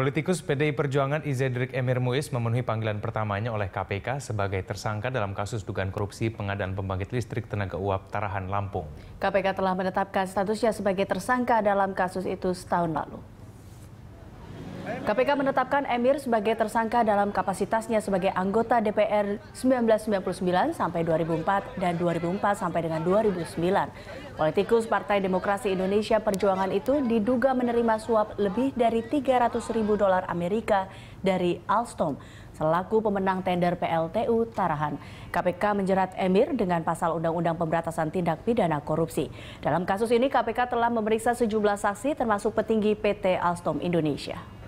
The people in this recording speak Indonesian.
Politikus PDI Perjuangan Izedrik Emir Muiz memenuhi panggilan pertamanya oleh KPK sebagai tersangka dalam kasus dugaan korupsi pengadaan pembangkit listrik tenaga uap Tarahan Lampung. KPK telah menetapkan statusnya sebagai tersangka dalam kasus itu setahun lalu. KPK menetapkan Emir sebagai tersangka dalam kapasitasnya sebagai anggota DPR 1999 sampai 2004 dan 2004 sampai dengan 2009. Politikus Partai Demokrasi Indonesia Perjuangan itu diduga menerima suap lebih dari 300 ribu dolar Amerika dari Alstom selaku pemenang tender PLTU Tarahan. KPK menjerat Emir dengan pasal Undang-Undang Pemberantasan Tindak Pidana Korupsi. Dalam kasus ini KPK telah memeriksa sejumlah saksi termasuk petinggi PT Alstom Indonesia.